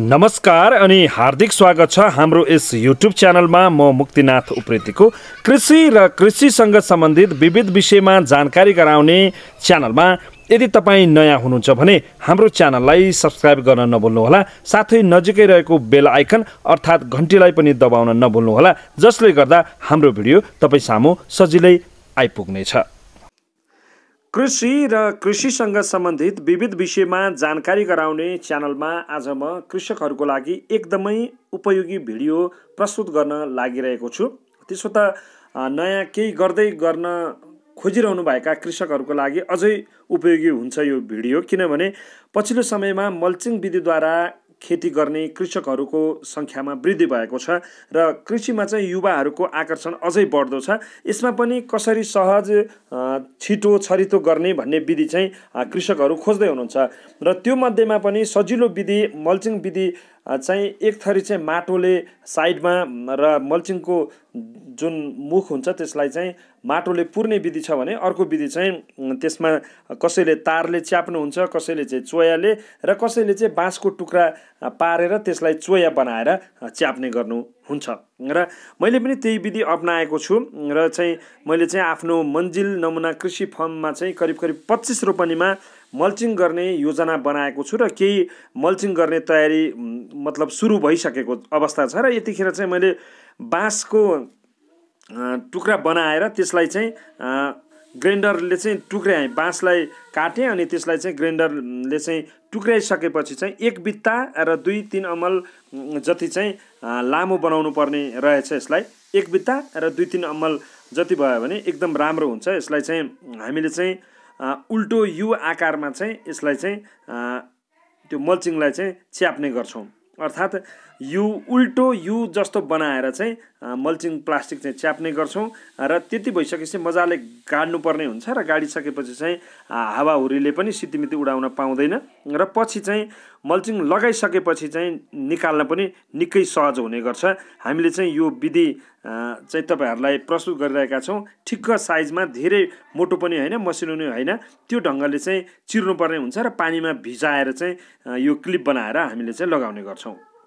नमस्कार अनि हार्दिक स्वागत छ हाम्रो यस युट्युब च्यानलमा म मुक्तिनाथ उप्रेतीको कृषि र कृषिसँग सम्बन्धित विविध विषयमा जानकारी गराउने च्यानलमा यदि तपाईँ नयाँ हुनुहुन्छ भने हाम्रो च्यानललाई सब्सक्राइब गर्न नभुल्नुहोला साथै नजिकै रहेको बेल आइकन अर्थात् घन्टीलाई पनि दबाउन नभुल्नुहोला जसले गर्दा हाम्रो भिडियो तपाईँ सामु सजिलै आइपुग्नेछ कृषि र कृषिसँग सम्बन्धित विविध विषयमा जानकारी गराउने च्यानलमा आज म कृषकहरूको लागि एकदमै उपयोगी भिडियो प्रस्तुत गर्न लागिरहेको छु त्यसो त नयाँ केही गर्दै गर्न खोजिरहनुभएका कृषकहरूको लागि अझै उपयोगी हुन्छ यो भिडियो किनभने पछिल्लो समयमा मल्चिङ विधिद्वारा खेती गर्ने कृषकहरूको सङ्ख्यामा वृद्धि भएको छ र कृषिमा चाहिँ युवाहरूको आकर्षण अझै बढ्दो छ यसमा पनि कसरी सहज छिटो छरितो गर्ने भन्ने विधि चाहिँ कृषकहरू खोज्दै हुनुहुन्छ र त्यो मध्येमा पनि सजिलो विधि मल्चिङ विधि चाहिँ एक थरी चाहिँ माटोले साइडमा र मल्चिङको जुन मुख हुन्छ त्यसलाई चाहिँ माटोले पुर्ने विधि छ भने अर्को विधि चाहिँ त्यसमा कसैले तारले च्याप्नुहुन्छ कसैले चाहिँ चोयाले र कसैले चाहिँ बाँसको टुक्रा पारेर त्यसलाई चोया बनाएर च्याप्ने गर्नुहुन्छ र मैले पनि त्यही विधि अप्नाएको छु र चाहिँ मैले चाहिँ आफ्नो मन्जिल नमुना कृषि फर्ममा चाहिँ करिब करिब पच्चिस रोपनीमा मल्चिङ गर्ने योजना बनाएको छु र केही मल्चिङ गर्ने तयारी मतलब सुरु भइसकेको अवस्था छ र यतिखेर चाहिँ मैले बाँसको टुक्रा बनाएर त्यसलाई चाहिँ ग्राइन्डरले चाहिँ टुक्र्याएँ बाँसलाई काटेँ अनि त्यसलाई चाहिँ ग्राइन्डरले चाहिँ टुक्राइसकेपछि चाहिँ एक बित्ता र दुई तिन अमल जति चाहिँ लामो बनाउनु पर्ने रहेछ यसलाई एक बित्ता र दुई तिन अमल जति भयो भने एकदम राम्रो हुन्छ यसलाई चाहिँ हामीले चाहिँ उल्टो यु आकारमा चाहिँ यसलाई चाहिँ त्यो मल्चिङलाई चाहिँ च्याप्ने गर्छौँ अर्थात् यु उल्टो यु जस्तो बनाएर चाहिँ मल्चिङ प्लास्टिक चाहिँ च्याप्ने गर्छौँ र त्यति भइसकेपछि मजाले गाड्नुपर्ने हुन्छ र गाडिसकेपछि चाहिँ हावाहुरीले पनि सितिमिति उडाउन पाउँदैन र पछि चाहिँ मल्चिङ लगाइसकेपछि चाहिँ निकाल्न पनि निकै सहज हुने गर्छ हामीले चाहिँ यो विधि चाहिँ तपाईँहरूलाई प्रस्तुत गरिरहेका छौँ ठिक्क साइजमा धेरै मोटो पनि होइन मसिनो नै होइन त्यो ढङ्गले चाहिँ चिर्नुपर्ने हुन्छ र पानीमा भिजाएर चाहिँ यो क्लिप बनाएर हामीले चाहिँ लगाउने गर्छौँ